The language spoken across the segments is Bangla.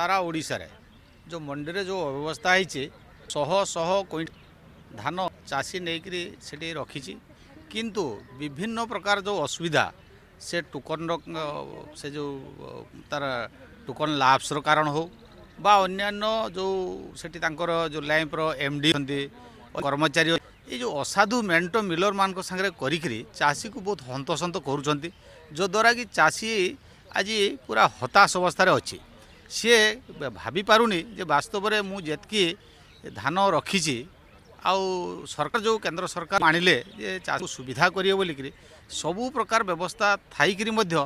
ସାରା ଓଡ଼ିଶାରେ ଯେଉଁ ମଣ୍ଡିରେ ଯେଉଁ ଅବ୍ୟବସ୍ଥା ହେଇଛି ଶହ ଶହ ଧାନ ଚାଷୀ ନେଇକରି ସେଠି ରଖିଛି କିନ୍ତୁ ବିଭିନ୍ନ ପ୍ରକାର ଯେଉଁ ଅସୁବିଧା ସେ ଟୋକନର ସେ ଯେଉଁ ତାର ଟୋକନ ଲାପ୍ସର କାରଣ ହେଉ ବା ଅନ୍ୟାନ୍ୟ ଯେଉଁ ସେଠି ତାଙ୍କର ଯେଉଁ ଲ୍ୟାମ୍ପର ଏମ୍ ଡି ଅଛନ୍ତି କର୍ମଚାରୀ ଏଇ ଯେଉଁ ଅସାଧୁ ମେଣ୍ଟ ମିଲରମାନଙ୍କ ସାଙ୍ଗରେ କରିକିରି ଚାଷୀକୁ ବହୁତ ହନ୍ତସନ୍ତ କରୁଛନ୍ତି ଯଦ୍ୱାରା କି ଚାଷୀ ଆଜି ପୁରା ହତାଶ ଅବସ୍ଥାରେ ଅଛି ସିଏ ଭାବିପାରୁନି ଯେ ବାସ୍ତବରେ ମୁଁ ଯେତିକି ଧାନ ରଖିଛି ଆଉ ସରକାର ଯେଉଁ କେନ୍ଦ୍ର ସରକାର ଆଣିଲେ ଯେ ଚାଷକୁ ସୁବିଧା କରିବେ ବୋଲିକିରି ସବୁ ପ୍ରକାର ବ୍ୟବସ୍ଥା ଥାଇକିରି ମଧ୍ୟ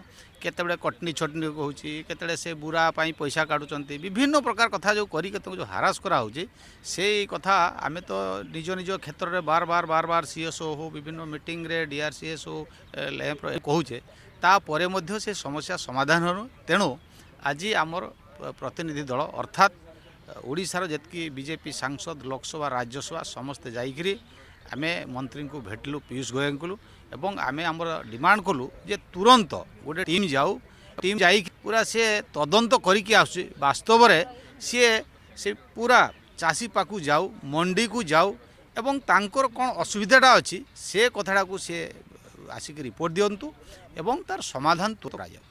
କେତେବେଳେ କଟନି ଛଟନି କହୁଛି କେତେବେଳେ ସେ ବୁରା ପାଇଁ ପଇସା କାଢ଼ୁଛନ୍ତି ବିଭିନ୍ନ ପ୍ରକାର କଥା ଯେଉଁ କରି କେତେବେଳେ ଯେଉଁ ହାରାସ କରାହେଉଛି ସେଇ କଥା ଆମେ ତ ନିଜ ନିଜ କ୍ଷେତ୍ରରେ ବାର ବାର ବାର ବାର ସିଏସ୍ଓ ହଉ ବିଭିନ୍ନ ମିଟିଂରେ ଡିଆର୍ସିଏସ୍ ହଉ ଲ୍ୟାମ୍ପର କହୁଛେ ତାପରେ ମଧ୍ୟ ସେ ସମସ୍ୟା ସମାଧାନ ତେଣୁ ଆଜି ଆମର প্রতিনিধি দল অর্থাৎ ওড়িশার যেতকি বিজেপি সাংসদ লোকসভা রাজ্যসভা সমস্তে যাইকি আমি মন্ত্রী ভেটলু পিয়ুষ গোয়েলু এবং আমি আমার ডিমান্ড কলু যে তুরন্ত গোটে টিম যাও টিম যাই পুরা সি তদন্ত করিকি আসছে বাস্তবরে সি সে পুরা চাষী পাখু যাও মন্ডি কু যাও এবং তাঁকর কোণ অসুবিধাটা অছি সে কথাটাকে সে রিপোর্ট দিও এবং তার সমাধান তো করা যাও